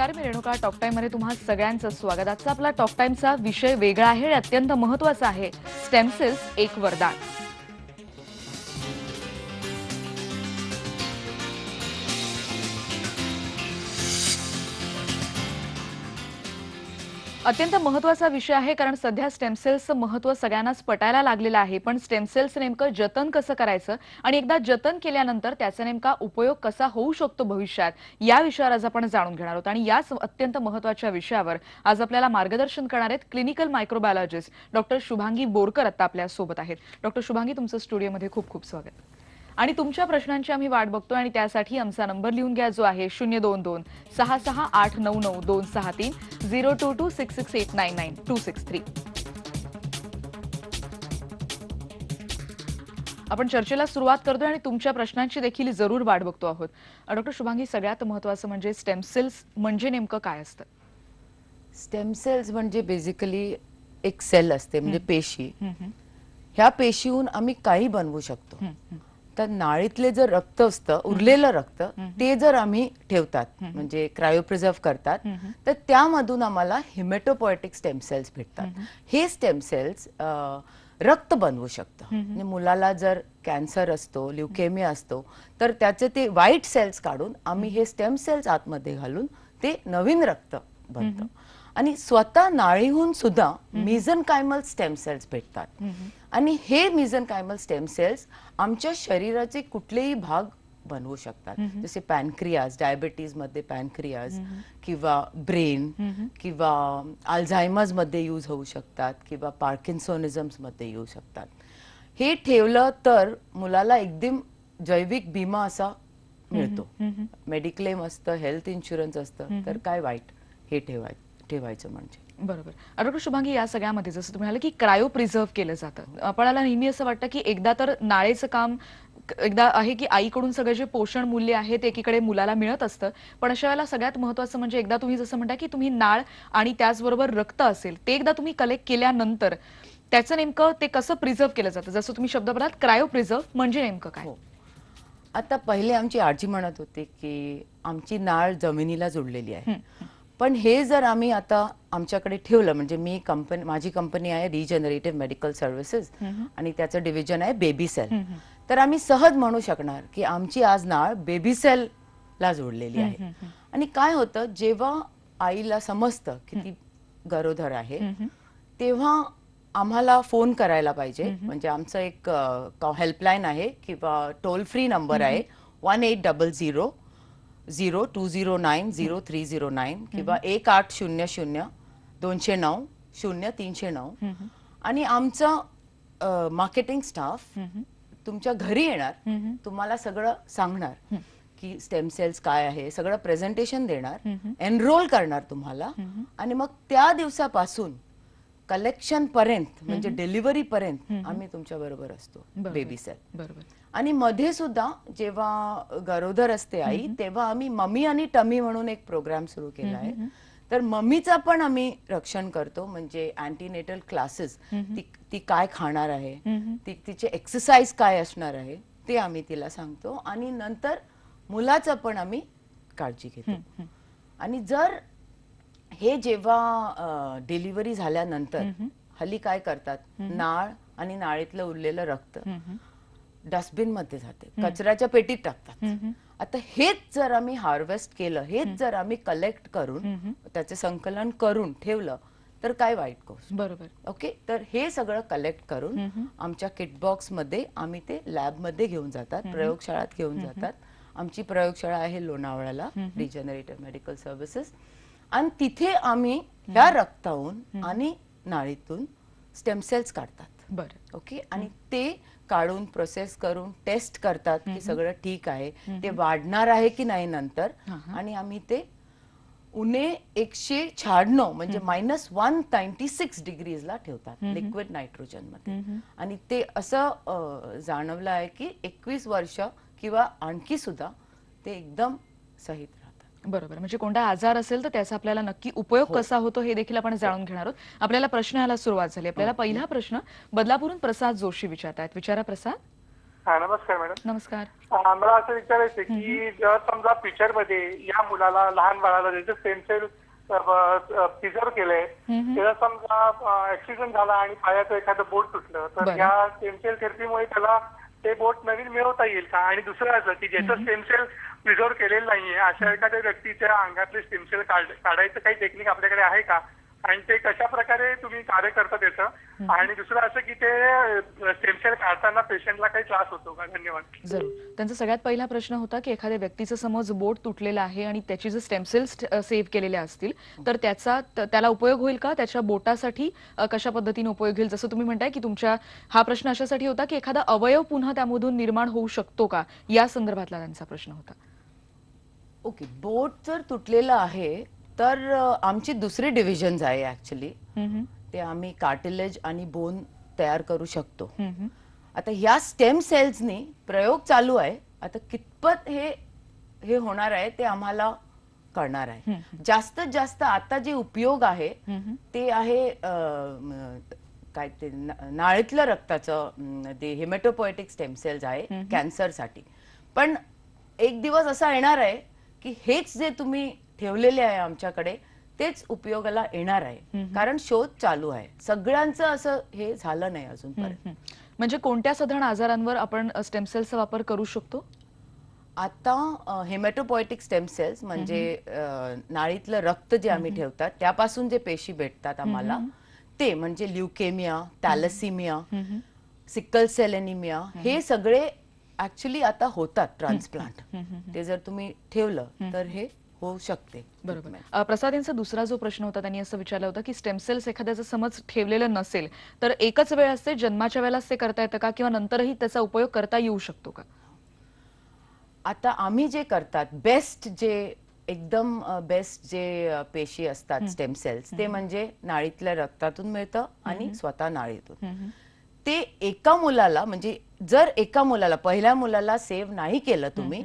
नमस्कार मी रेणुका टॉक मध्ये तुम्हा सगळ्यांचं स्वागत आजचा आपला टॉक टाइमचा विषय वेगळा आहे अत्यंत महत्वाचा आहे सेल्स एक वरदान अत्यंत महत्वाचा विषय आहे कारण सध्या स्टेमसेल्सचं महत्व सगळ्यांनाच पटायला लागलेलं आहे पण स्टेमसेल्स नेमकं जतन कसं करायचं आणि एकदा जतन केल्यानंतर त्याचा नेमका उपयोग कसा होऊ शकतो भविष्यात या विषयावर आज आपण जाणून घेणार आहोत आणि याच अत्यंत महत्वाच्या विषयावर आज आपल्याला मार्गदर्शन करणार आहेत clinical microbiologist doctor Shubhangi Borkar आता आपल्या सोबत आहेत डॉक्टर शुभांगी तुमचं स्टुडिओमध्ये खूप खूप स्वागत आणि तुमच्या प्रश्नांची आम्ही वाट बघतो आणि त्यासाठी आमचा नंबर लिहून घ्या जो आहे शून्य दोन दोन सहा सहा आठ नऊ नऊ दोन सहा तीन zero two two six six eight nine nine two six three आपण चर्चेला सुरुवात करतोय आणि तुमच्या प्रश्नांची देखील जरूर वाट बघतो आहोत डॉक्टर शुभांगी सगळ्यात महत्वाचं म्हणजे स्टेम सेल्स म्हणजे नेमकं काय असतं स्टेम सेल्स म्हणजे बेसिकली एक सेल असते म्हणजे पेशी ह्या पेशीहून आम्ही काही बनवू शकतो तर नाळीतले जर रक्त असतं उरलेलं रक्त ते जर आम्ही ठेवतात म्हणजे क्रायोप्रिझर्व करतात तर त्यामधून आम्हाला हिमेटोपॉयटिक स्टेम सेल्स भेटतात हे स्टेम सेल्स रक्त बनवू शकतं म्हणजे मुलाला जर कॅन्सर असतो ल्युकेमिया असतो तर त्याचे ते वाईट सेल्स काढून आम्ही हे स्टेम सेल्स आतमध्ये घालून ते नवीन रक्त बनतं आणि स्वतः नाळीहून सुद्धा मिझन कायमल स्टेम सेल्स भेटतात आणि हे मिझन स्टेम सेल्स आमच्या शरीराचे कुठलेही भाग बनवू शकतात जसे पॅनक्रियाज डायबिटीज मध्ये पॅनक्रियाज किंवा ब्रेन किंवा अल्झायमर्स मध्ये यूज होऊ शकतात किंवा पार्किन्सोनिझम्स मध्ये येऊ शकतात हे ठेवलं तर मुलाला एकदम जैविक बीमा असा मिळतो मेडिक्लेम असतं हेल्थ इन्शुरन्स असतं तर काय वाईट हे ठेवाय ठेवायचं म्हणजे बरोबर डॉक्टर शुभांगी या सगळ्यामध्ये जसं तुम्ही म्हणाले की क्रायो प्रिझर्व्ह केलं जातं आपल्याला नेहमी असं वाटतं की एकदा तर नाळेचं काम एकदा आहे की आईकडून सगळे जे पोषण मूल्य आहे ते एकीकडे मुलाला मिळत असतं पण अशा वेळेला सगळ्यात महत्वाचं म्हणजे एकदा तुम्ही जसं म्हणता की तुम्ही नाळ आणि त्याचबरोबर रक्त असेल ते एकदा तुम्ही कलेक्ट केल्यानंतर त्याचं नेमकं ते कसं प्रिझर्व्ह केलं जातं जसं तुम्ही शब्द म्हणाल क्रायो प्रिझर्व्ह म्हणजे नेमकं काय हो. आता पहिले आमची आजी म्हणत होते की आमची नाळ जमिनीला जोडलेली आहे पण हे जर आम्ही आता आमच्याकडे ठेवलं म्हणजे मी कंपनी माझी कंपनी आहे रिजनरेटिव्ह मेडिकल सर्व्हिसेस आणि त्याचं डिव्हिजन आहे बेबी सेल तर आम्ही सहज म्हणू शकणार की आमची आज नाळ बेबी ला जोडलेली आहे आणि काय होतं जेव्हा आईला समजतं की ती गरोदर आहे तेव्हा आम्हाला फोन करायला पाहिजे म्हणजे आमचं एक हेल्पलाईन आहे किंवा टोल फ्री नंबर आहे one eight double zero zero two zero nine zero three zero nine किंवा एक आठ शून्य शून्य दोनशे नऊ शून्य तीनशे नऊ आणि आमचं मार्केटिंग स्टाफ तुमच्या घरी येणार तुम्हाला सगळं सांगणार की स्टेम सेल्स काय आहे सगळं प्रेझेंटेशन देणार एनरोल करणार तुम्हाला आणि मग त्या दिवसापासून कलेक्शन पर्यंत म्हणजे डिलिव्हरी पर्यंत आम्ही तुमच्या बरोबर असतो बेबी सेल बरोबर आणि मध्ये सुद्धा जेव्हा गरोदर असते आई तेव्हा आम्ही मम्मी आणि टमी म्हणून एक प्रोग्राम सुरू केला आहे तर मम्मीचा पण आम्ही रक्षण करतो म्हणजे अँटीनेटल क्लासेस ती, ती काय खाणार आहे ती तिचे एक्सरसाइज काय असणार आहे ते आम्ही तिला सांगतो आणि नंतर मुलाचा पण आम्ही काळजी घेतो आणि जर हे जेव्हा डिलिव्हरी झाल्यानंतर हल्ली काय करतात नाळ आणि नाळीतलं उरलेलं रक्त डस्टबिन मध्ये जाते कचऱ्याच्या पेटीत टाकतात आता हेच जर आम्ही हार्वेस्ट केलं हेच जर आम्ही कलेक्ट करून त्याचे संकलन करून ठेवलं तर काय वाईट कोस बरोबर ओके तर हे सगळं कलेक्ट करून आमच्या किटबॉक्स मध्ये आम्ही ते लॅब मध्ये घेऊन जातात प्रयोगशाळात घेऊन जातात आमची प्रयोगशाळा आहे लोणावळ्याला रिजनरेटर मेडिकल सर्व्हिसेस आणि तिथे आम्ही त्या रक्ताहून आणि नाळीतून स्टेमसेल्स काढतात बरं ओके आणि ते काढून प्रोसेस करून टेस्ट करतात की सगळं ठीक आहे ते वाढणार आहे की नाही नंतर आणि आम्ही ते उने एकशे शहाण्णव म्हणजे मायनस वन नाईन्टी सिक्स डिग्रीजला ठेवतात लिक्विड नायट्रोजन मध्ये आणि ते असं जाणवलं आहे की एकवीस वर्ष किंवा आणखी सुद्धा ते एकदम सहित बरोबर म्हणजे कोणता आजार असेल तर त्याचा आपल्याला नक्की उपयोग हो. कसा होतो हे देखील आपण हो. जाणून घेणार आहोत आपल्याला प्रश्न यायला सुरुवात झाली आपल्याला हो. पहिला प्रश्न बदलापूरून प्रसाद जोशी विचारत आहेत विचारा प्रसाद नमस्कार मॅडम नमस्कार मला असं विचारायचं की जर समजा फ्युचर मध्ये या मुलाला लहान बाळाला ज्याचं स्टेम सेल केलंय त्याला समजा ऍक्सिडेंट झाला आणि पायाचं एखादं बोट तुटलं तर या स्टेम सेल थेरपीमुळे त्याला ते बोट नवीन मिळवता येईल का आणि दुसरं असं की ज्याचं स्टेमसेल प्रिझर्व्ह केलेलं नाहीये अशा एखाद्या व्यक्तीच्या अंगातले स्टेमसेल काढायचं काही टेक्निक आपल्याकडे आहे का आणि ते कशा प्रकारे तुम्ही कार्य करता त्याचं आणि दुसरं असं की ते स्टेम सेल काढताना पेशंटला काही त्रास होतो का धन्यवाद जरूर त्यांचा सगळ्यात पहिला प्रश्न होता की एखाद्या व्यक्तीचं समज बोट तुटलेलं आहे आणि त्याची जर स्टेम सेल्स सेव्ह केलेल्या असतील तर त्याचा त्याला उपयोग होईल का त्याच्या बोटासाठी कशा पद्धतीने उपयोग होईल जसं तुम्ही म्हणताय की तुमच्या हा प्रश्न अशासाठी होता की एखादा अवयव पुन्हा त्यामधून निर्माण होऊ शकतो का या संदर्भातला त्यांचा प्रश्न होता ओके बोट जर तुटलेलं आहे तर आमची दुसरी डिव्हिजन आहे ऍक्च्युली ते आम्ही कार्टिलेज आणि बोन तयार करू शकतो आता ह्या स्टेम सेल्सनी प्रयोग चालू आहे आता कितपत हे हे होणार आहे ते आम्हाला करणार आहे जास्तीत जास्त आता जे उपयोग आहे ते आहे काय ते नाळीतलं रक्ताचं ते हेमेटोपोएटिक स्टेम सेल्स आहे कॅन्सरसाठी पण एक दिवस असा येणार आहे की हेच जे तुम्ही ठेवलेले आहे आमच्याकडे तेच उपयोगाला येणार आहे कारण शोध चालू आहे सगळ्यांचं असं हे झालं नाही अजूनपर्यंत म्हणजे कोणत्या साधारण आजारांवर आपण स्टेम सेल्सचा वापर करू शकतो आता हेमॅटोपॉयटिक स्टेम सेल्स म्हणजे नाळीतलं रक्त जे आम्ही ठेवतात त्यापासून जे पेशी भेटतात आम्हाला ते म्हणजे ल्युकेमिया टॅलसिमिया सिक्कल सेलेनिमिया हे सगळे ऍक्च्युली आता होतात ट्रान्सप्लांट ते जर तुम्ही ठेवलं तर हे होऊ शकते बरोबर प्रसाद यांचा दुसरा जो प्रश्न होता त्यांनी असं विचारलं होतं की स्टेम सेल्स एखाद्याचं समज ठेवलेलं नसेल तर एकच वेळ असते जन्माच्या वेळेला ते करता येतं का किंवा नंतरही त्याचा उपयोग करता येऊ शकतो का आता आम्ही जे करतात बेस्ट जे एकदम बेस्ट जे पेशी असतात स्टेम सेल्स ते म्हणजे नाळीतल्या रक्तातून मिळतं आणि स्वतः नाळीतून ते एका मुलाला म्हणजे जर एका मुलाला पहिल्या मुलाला सेव्ह नाही केलं तुम्ही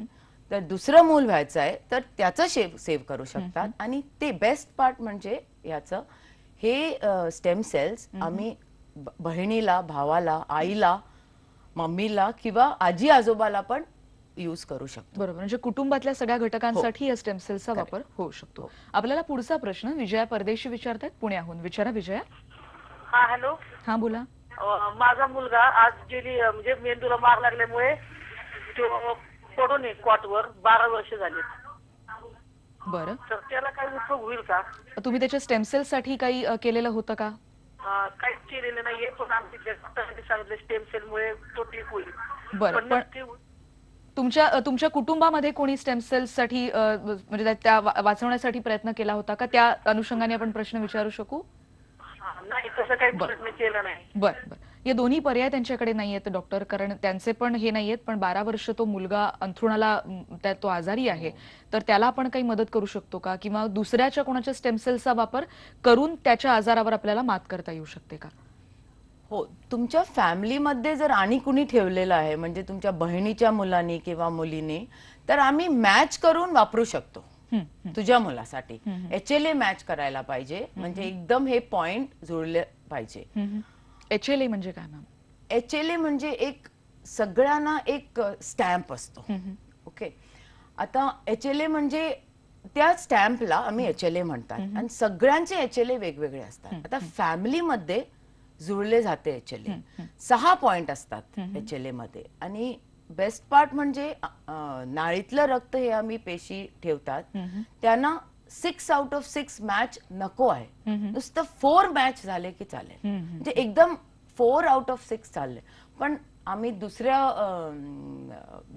तर दुसरं मूल व्हायचं आहे तर त्याचं शेव सेव्ह करू शकतात आणि ते बेस्ट पार्ट म्हणजे याचं हे स्टेम सेल्स आम्ही बहिणीला भावाला आईला मम्मीला किंवा आजी आजोबाला पण यूज करू शकतो बरोबर म्हणजे कुटुंबातल्या सगळ्या घटकांसाठी हो. या स्टेम सेल्सचा वापर होऊ शकतो हो. आपल्याला पुढचा प्रश्न विजया परदेशी विचारतात पुण्याहून विचारा विजया हा हॅलो हा बोला माझा मुलगा आज गेली म्हणजे मेंदूला मार लागल्यामुळे पडून आहे क्वाटवर बारा वर्ष झाले बरं तर त्याला काही उपयोग होईल का तुम्ही त्याच्या स्टेम साठी काही केलेलं होतं का काहीच केलेलं नाहीये पण आमचे डॉक्टरांनी स्टेम सेल मुळे तो ठीक होईल बरं, पण- तुमच्या तुमच्या कुटुंबामध्ये कोणी स्टेम साठी म्हणजे त्या- वाचवण्यासाठी प्रयत्न केला होता का त्या अनुषंगाने आपण प्रश्न विचारू शकू नाही तसं काही प्रयत्न केला नाही बरं बरं या दोन्ही पर्याय त्यांच्याकडे नाहीयेत डॉक्टर कारण त्यांचे पण हे नाहीयेत पण बारा वर्ष तो मुलगा अंथरुणाला तो आजारी आहे तर त्याला आपण काही मदत करू शकतो का किंवा दुसऱ्याच्या कोणाच्या स्टेमसेलचा वापर करून त्याच्या आजारावर आपल्याला मात करता येऊ शकते का हो तुमच्या फॅमिलीमध्ये जर आणि कुणी ठेवलेलं आहे म्हणजे तुमच्या बहिणीच्या मुलाने किंवा मुलीने तर आम्ही मॅच करून वापरू शकतो तुझ्या मुलासाठी एच एल ए मॅच करायला पाहिजे म्हणजे एकदम हे पॉइंट जुळले पाहिजे एच एल ए म्हणजे काय मॅम एच ए म्हणजे एक सगळ्यांना एक स्टॅम्प असतो ओके आता एच एल ए म्हणजे त्या स्टॅम्पला आम्ही एच एल ए म्हणतात आणि सगळ्यांचे एच एल ए वेगवेगळे असतात आता फॅमिलीमध्ये जुळले जाते एच एल ए सहा पॉइंट असतात एच एल ए मध्ये आणि बेस्ट पार्ट म्हणजे नाळीतलं रक्त हे आम्ही पेशी ठेवतात त्यांना six out of six match नको आहे नुसतं फोर मॅच झाले की चालेल म्हणजे एकदम फोर आउट ऑफ सिक्स चालले पण आम्ही दुसऱ्या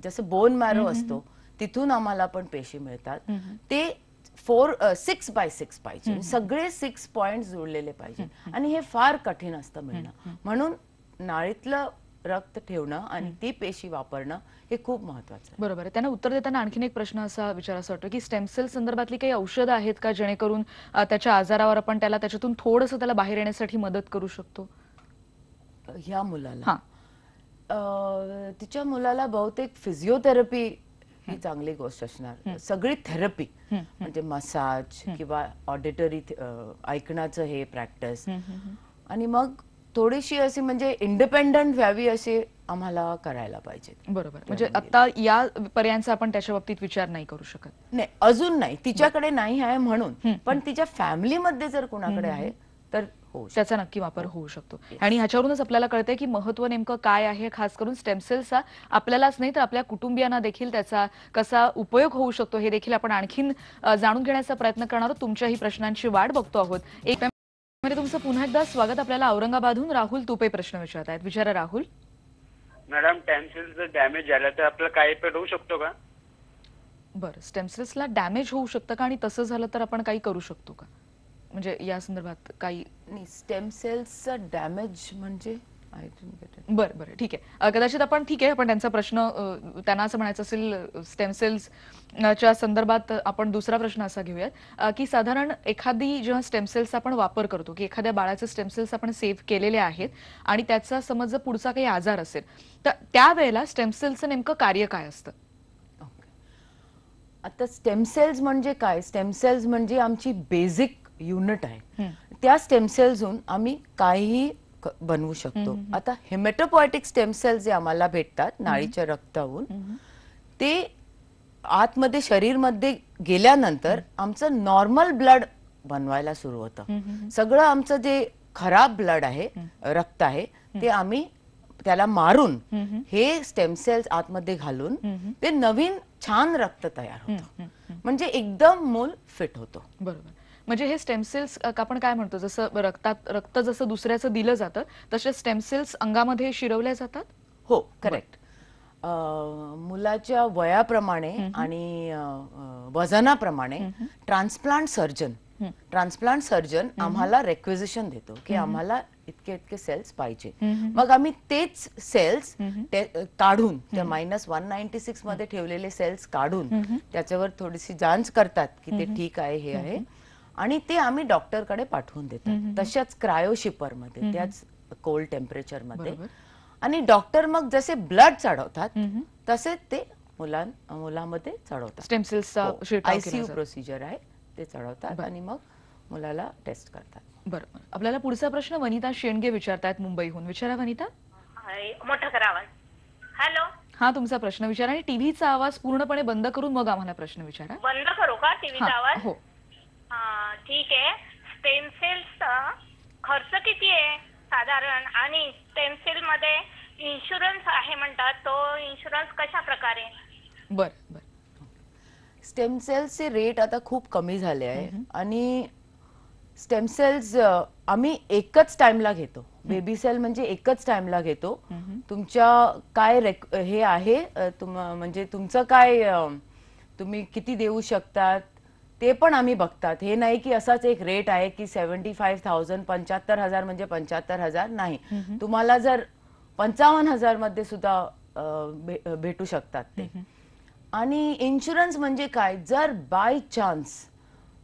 जसं बोन मॅरो असतो तिथून आम्हाला पण पेशी मिळतात ते फोर सिक्स बाय सिक्स पाहिजे सगळे सिक्स पॉइंट जोडलेले पाहिजे आणि हे फार कठीण असतं मिळणं म्हणून नाळीतलं रक्त ठेवणं आणि ती पेशी वापरणं हे खूप महत्वाचं आहे बरोबर आहे त्यांना उत्तर देताना आणखीन एक प्रश्न असा विचार असा वाटतो की स्टेम सेल संदर्भातली काही औषधं आहेत का जेणेकरून त्याच्या आजारावर आपण त्याला त्याच्यातून थोडस त्याला बाहेर येण्यासाठी मदत करू शकतो ह्या मुलाला तिच्या मुलाला बहुतेक फिजिओथेरपी ही चांगली गोष्ट असणार सगळी थेरपी म्हणजे मसाज किंवा ऑडिटरी ऐकण्याचं हे प्रॅक्टिस आणि मग थोडीशी अशी म्हणजे इंडिपेंडंट व्हावी असे आम्हाला करायला पाहिजे बरोबर म्हणजे आता या पर्यायांचा आपण त्याच्या बाबतीत विचार नाही करू शकत नाही अजून नाही तिच्याकडे नाही आहे म्हणून पण तिच्या फॅमिलीमध्ये जर कोणाकडे आहे तर हो त्याचा नक्की वापर हो. होऊ शकतो आणि ह्याच्यावरूनच आपल्याला कळतंय की महत्व नेमकं काय आहे खास करून स्टेमसेलचा आपल्यालाच नाही तर आपल्या कुटुंबियांना देखील त्याचा कसा उपयोग होऊ शकतो हे देखील आपण आणखीन जाणून घेण्याचा प्रयत्न करणार आहोत तुमच्याही प्रश्नांची वाट बघतो आहोत एक मध्ये तुमचं पुन्हा एकदा स्वागत आपल्याला औरंगाबादहून राहुल तुपे प्रश्न विचारत आहेत विचारा राहुल मॅडम टेन्सिल जर डॅमेज झाला तर आपलं काय इफेक्ट होऊ शकतो का बरं ला डॅमेज होऊ शकतं का आणि तसं झालं तर आपण काही करू शकतो का म्हणजे या संदर्भात काही नाही स्टेम सेल्सचा डॅमेज म्हणजे बरं बरं ठीक आहे कदाचित आपण ठीक आहे पण त्यांचा प्रश्न त्यांना असं म्हणायचं असेल स्टेम सेल्सच्या संदर्भात आपण दुसरा प्रश्न असा घेऊयात की साधारण एखादी जेव्हा स्टेम सेल्स आपण वापर करतो की एखाद्या बाळाचे स्टेम सेल्स आपण सेव्ह केलेले आहेत आणि त्याचा समज जर पुढचा काही आजार असेल तर त्यावेळेला स्टेम सेल्सचं नेमकं कार्य काय असतं आता स्टेम सेल्स म्हणजे काय स्टेम सेल्स म्हणजे आमची बेसिक युनिट आहे त्या स्टेम सेल्सहून आम्ही काहीही बनवू शकतो आता हेमेटोपॉयटिक स्टेम सेल्स जे आम्हाला भेटतात नाळीच्या रक्ताहून ते आतमध्ये शरीरमध्ये गेल्यानंतर आमचं नॉर्मल ब्लड बनवायला सुरू होतं सगळं आमचं जे खराब ब्लड आहे रक्त आहे ते आम्ही त्याला मारून हे स्टेम सेल्स आतमध्ये घालून ते नवीन छान रक्त तयार होतं म्हणजे एकदम मूल फिट होतो बरोबर म्हणजे हे स्टेमसेल्स आपण काय म्हणतो जसं रक्तात रक्त जसं दुसऱ्याचं दिलं जातं तसे स्टेमसेल्स अंगामध्ये शिरवल्या जातात हो करेक्ट मुलाच्या वयाप्रमाणे आणि वजनाप्रमाणे ट्रान्सप्लांट सर्जन ट्रान्सप्लांट सर्जन आम्हाला रेक्वेजेशन देतो की आम्हाला इतके इतके सेल्स पाहिजे मग आम्ही तेच सेल्स काढून त्या मायनस वन नाईन्टी सिक्स मध्ये ठेवलेले सेल्स काढून त्याच्यावर थोडीशी जांच करतात की ते ठीक आहे हे आहे आणि ते आम्ही डॉक्टरकडे पाठवून देतात तशाच मध्ये त्याच कोल्ड टेम्परेचरमध्ये आणि डॉक्टर मग जसे ब्लड चढवतात तसे ते मुलां मुलामध्ये चढवतात हो, आयसीयू प्रोसिजर आहे ते चढवतात आणि मग मुलाला टेस्ट करतात बरोबर आपल्याला पुढचा प्रश्न वनिता शेंडगे विचारतात मुंबईहून विचारा वनिता मोठा करावा आवाज हॅलो हा तुमचा प्रश्न विचारा आणि टीव्हीचा आवाज पूर्णपणे बंद करून मग आम्हाला प्रश्न विचारा बंद करू का टीव्हीचा आवाज हो ठीक आहे स्टेम सेल्सचा खर्च किती आहे साधारण आणि स्टेम मध्ये इन्शुरन्स आहे म्हणतात तो इन्शुरन्स कशा प्रकारे बर बर स्टेम सेल्सचे रेट आता खूप कमी झाले आहे आणि स्टेम सेल्स आम्ही एकच टाइमला घेतो बेबी सेल म्हणजे एकच टाइमला घेतो तुमच्या काय हे आहे म्हणजे तुमचं काय तुम्ही किती देऊ शकतात ते पण आम्ही बघतात हे नाही की असाच एक रेट आहे की सेव्हन्टी फाईव्ह थाउजंड पंच्याहत्तर हजार म्हणजे पंच्याहत्तर हजार नाही तुम्हाला जर पंचावन्न हजार मध्ये सुद्धा भेटू शकतात ते आणि इन्शुरन्स म्हणजे काय जर बाय चान्स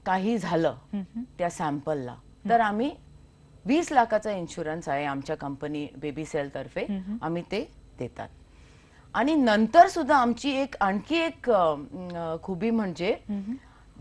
काही झालं त्या सॅम्पलला तर आम्ही वीस लाखाचा इन्शुरन्स आहे आमच्या कंपनी बेबी सेल तर्फे आम्ही ते देतात आणि नंतर सुद्धा आमची एक आणखी एक खुबी म्हणजे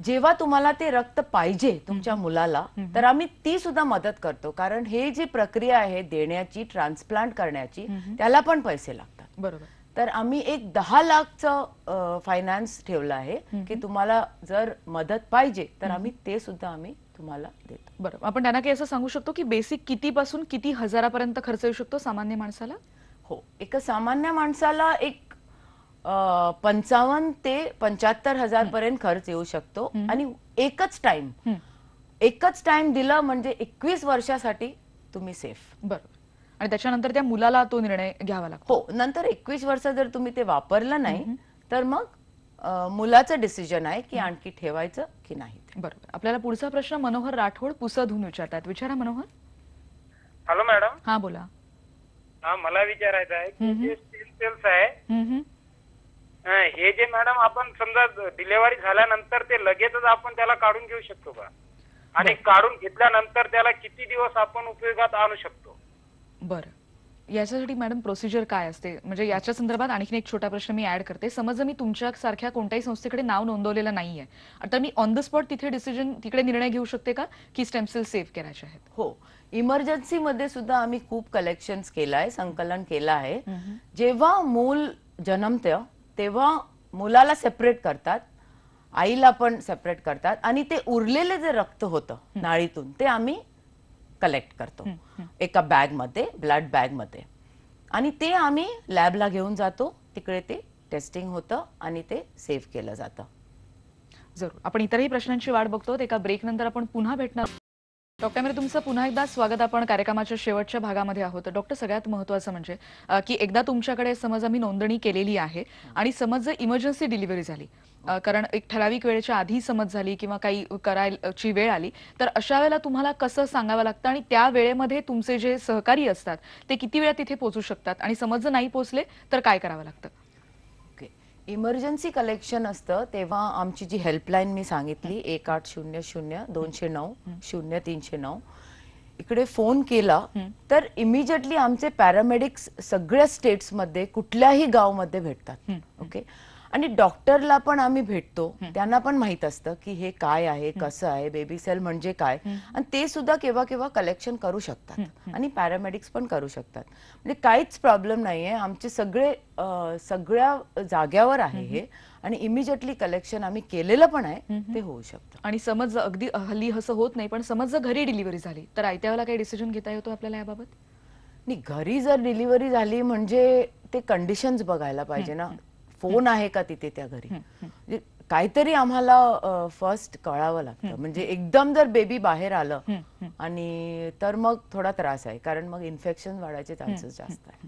जेव्हा तुम्हाला ते रक्त पाहिजे तुमच्या मुलाला तर आम्ही ती सुद्धा मदत करतो कारण हे जी प्रक्रिया आहे देण्याची ट्रान्सप्लांट करण्याची त्याला पण पैसे लागतात बरोबर तर आम्ही एक दहा लाखचं फायनान्स ठेवलं आहे की तुम्हाला जर मदत पाहिजे तर आम्ही ते सुद्धा आम्ही तुम्हाला देतो बरोबर आपण त्यांना काही असं सांगू शकतो की बेसिक किती पासून किती हजारापर्यंत खर्च येऊ शकतो सामान्य माणसाला हो एका सामान्य माणसाला एक पंचावन्न ते पंच्याहत्तर हजार पर्यंत खर्च येऊ शकतो आणि एकच टाइम एकच टाइम दिला म्हणजे एकवीस वर्षासाठी तुम्ही सेफ बरोबर आणि त्याच्यानंतर त्या मुलाला तो निर्णय घ्यावा लागतो हो नंतर एकवीस वर्ष जर तुम्ही ते वापरलं नाही तर मग मुलाचं डिसिजन आहे की आणखी ठेवायचं की नाही बरोबर आपल्याला पुढचा प्रश्न मनोहर राठोड होऊन विचारतात विचारा मनोहर हॅलो मॅडम हा बोला हा मला विचारायचं आहे की जे स्टील सेल्स आहे हे जे मॅडम आपण समजा डिलिव्हरी झाल्यानंतर ते लगेचच आपण त्याला काढून घेऊ शकतो का आणि काढून घेतल्यानंतर त्याला किती दिवस आपण उपयोगात आणू शकतो बर याच्यासाठी मॅडम प्रोसिजर काय असते म्हणजे याच्या संदर्भात आणखी एक छोटा प्रश्न मी ऍड करते समज मी तुमच्यासारख्या कोणत्याही संस्थेकडे नाव नोंदवलेलं नाहीये तर मी ऑन द स्पॉट तिथे डिसिजन तिकडे निर्णय घेऊ शकते का की सेल सेव्ह करायचे आहेत हो इमर्जन्सीमध्ये सुद्धा आम्ही खूप कलेक्शन केलं आहे संकलन केलं आहे जेव्हा मूल जन्मतं तेव्हा मुलाला सेपरेट करतात आईला पण सेपरेट करतात आणि ते उरलेले जे रक्त होतं नाळीतून ते आम्ही कलेक्ट करतो एका बॅग मध्ये ब्लड बॅग मध्ये आणि ते आम्ही लॅबला घेऊन जातो तिकडे ते टेस्टिंग होतं आणि ते सेव्ह केलं जातं जरूर आपण इतरही प्रश्नांची वाट बघतो एका ब्रेक नंतर आपण पुन्हा भेटणार डॉक्टर मेरे तुमचं पुन्हा एकदा स्वागत आपण कार्यक्रमाच्या शेवटच्या भागामध्ये आहोत डॉक्टर सगळ्यात महत्वाचं म्हणजे की एकदा तुमच्याकडे समज आम्ही नोंदणी केलेली आहे आणि समज जर इमर्जन्सी डिलिव्हरी झाली कारण एक ठराविक वेळेच्या आधी समज झाली किंवा काही करायची वेळ आली तर अशा वेळेला तुम्हाला कसं सांगावं लागतं आणि त्या वेळेमध्ये तुमचे जे सहकारी असतात ते किती वेळा तिथे पोहोचू शकतात आणि समज जर नाही पोहोचले तर काय करावं लागतं इमर्जन्सी कलेक्शन असतं तेव्हा आमची जी हेल्पलाईन मी सांगितली एक आठ शून्य शून्य दोनशे नऊ शून्य तीनशे नऊ इकडे फोन केला तर इमिजिएटली आमचे पॅरामेडिक्स सगळ्या स्टेट्समध्ये कुठल्याही गावमध्ये भेटतात ओके आणि डॉक्टरला पण आम्ही भेटतो त्यांना पण माहित असतं की हे काय आहे कसं आहे बेबी सेल म्हणजे काय आणि ते सुद्धा केव्हा केव्हा कलेक्शन करू शकतात आणि पॅरामेडिक्स पण करू शकतात म्हणजे काहीच प्रॉब्लेम नाहीये आमचे सगळे सगळ्या जाग्यावर आहे हे आणि इमिजिएटली कलेक्शन आम्ही केलेलं पण आहे ते होऊ शकतं आणि समज अगदी हल्ली असं होत नाही पण समज जर घरी डिलिव्हरी झाली तर आयत्या वेळेला काही डिसिजन घेता येतो आपल्याला याबाबत नाही घरी जर डिलिव्हरी झाली म्हणजे ते कंडिशन्स बघायला पाहिजे ना फोन आहे का तिथे त्या घरी म्हणजे काहीतरी आम्हाला फर्स्ट कळावं लागतं म्हणजे एकदम जर बेबी बाहेर आलं आणि तर मग थोडा त्रास आहे कारण मग इन्फेक्शन वाढायचे चान्सेस जास्त आहे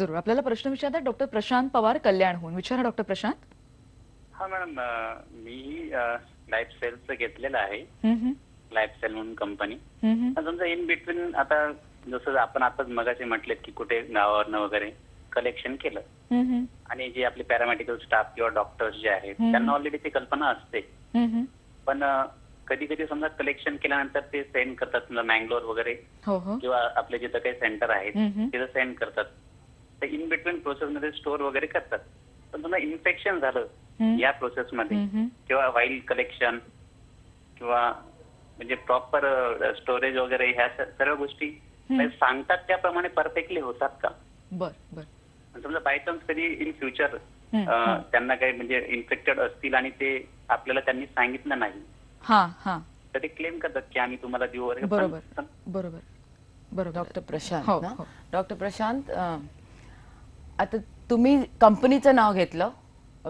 जरूर आपल्याला प्रश्न विचारतात डॉक्टर प्रशांत पवार कल्याणहून विचारा डॉक्टर प्रशांत हा मॅडम मी लाईफ सेलच घेतलेलं आहे लाईफ सेल म्हणून कंपनी समजा इन बिटवीन आता जसं आपण आता मगाशी म्हटले की कुठे गावावरनं वगैरे कलेक्शन केलं आणि जे आपले पॅरामेडिकल स्टाफ किंवा डॉक्टर्स जे आहेत त्यांना ऑलरेडी ती कल्पना असते पण कधी कधी समजा कलेक्शन केल्यानंतर ते सेंड करतात समजा मँगलोर वगैरे हो, हो. किंवा आपले जिथं काही सेंटर आहेत तिथं सेंड करतात तर इन बिटवीन प्रोसेस मध्ये स्टोअर वगैरे करतात पण समजा इन्फेक्शन झालं या प्रोसेस मध्ये किंवा वाईल्ड कलेक्शन किंवा म्हणजे प्रॉपर स्टोरेज वगैरे ह्या सर्व गोष्टी म्हणजे सांगतात त्याप्रमाणे परफेक्टली होतात का बर बर समजा बाय चान्स कधी इन फ्युचर त्यांना काही म्हणजे इन्फेक्टेड असतील आणि ते आपल्याला त्यांनी सांगितलं नाही हा तर ते क्लेम करतात की आम्ही तुम्हाला देऊ वगैरे बरोबर बरोबर बरोबर डॉक्टर प्रशांत हो, हो. डॉक्टर प्रशांत आता तुम्ही कंपनीचं नाव घेतलं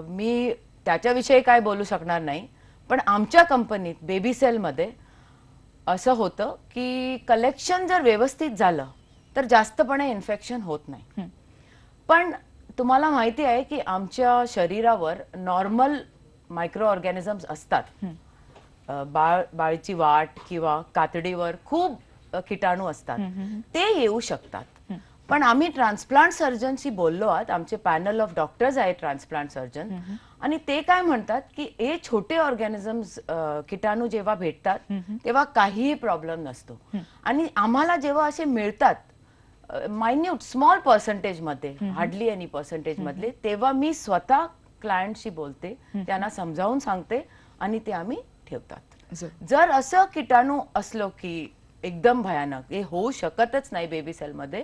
मी त्याच्याविषयी काय बोलू शकणार नाही पण आमच्या कंपनीत बेबी सेल सेलमध्ये असं होतं की कलेक्शन जर व्यवस्थित झालं तर जास्तपणे इन्फेक्शन होत नाही पण तुम्हाला माहिती आहे की आमच्या शरीरावर नॉर्मल मायक्रो ऑर्गॅनिझम्स असतात बाळ बाळीची वाट किंवा कातडीवर खूप किटाणू असतात ते येऊ शकतात पण आम्ही ट्रान्सप्लांट सर्जनशी बोललो आहात आमचे पॅनल ऑफ डॉक्टर्स आहेत ट्रान्सप्लांट सर्जन आणि ते काय म्हणतात की हे छोटे ऑर्गॅनिझम किटाणू जेव्हा भेटतात तेव्हा काहीही प्रॉब्लेम नसतो आणि आम्हाला जेव्हा असे मिळतात मायन्यूट स्मॉल मध्ये हार्डली एनी मधले तेव्हा मी स्वतः क्लायंटशी बोलते त्यांना समजावून सांगते आणि ते आम्ही ठेवतात जर असं किटाणू असलो की एकदम भयानक हे होऊ शकतच नाही बेबी सेलमध्ये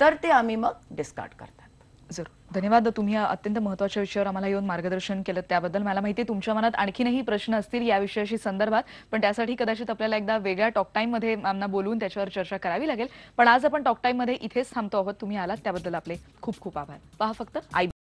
तर ते आम्ही मग डिस्कार्ड करतात जरूर धन्यवाद तुम्ही अत्यंत महत्वाच्या विषयावर आम्हाला येऊन मार्गदर्शन केलं त्याबद्दल मला माहिती आहे तुमच्या मनात आणखीनही प्रश्न असतील या विषयाशी संदर्भात पण त्यासाठी कदाचित आपल्याला एकदा वेगळ्या टॉक टाइम मध्ये आम्हाला बोलून त्याच्यावर चर्चा करावी लागेल पण आज आपण टॉक टाइम मध्ये इथेच थांबतो आहोत तुम्ही आलात त्याबद्दल आपले खूप खूप आभार पहा फक्त आय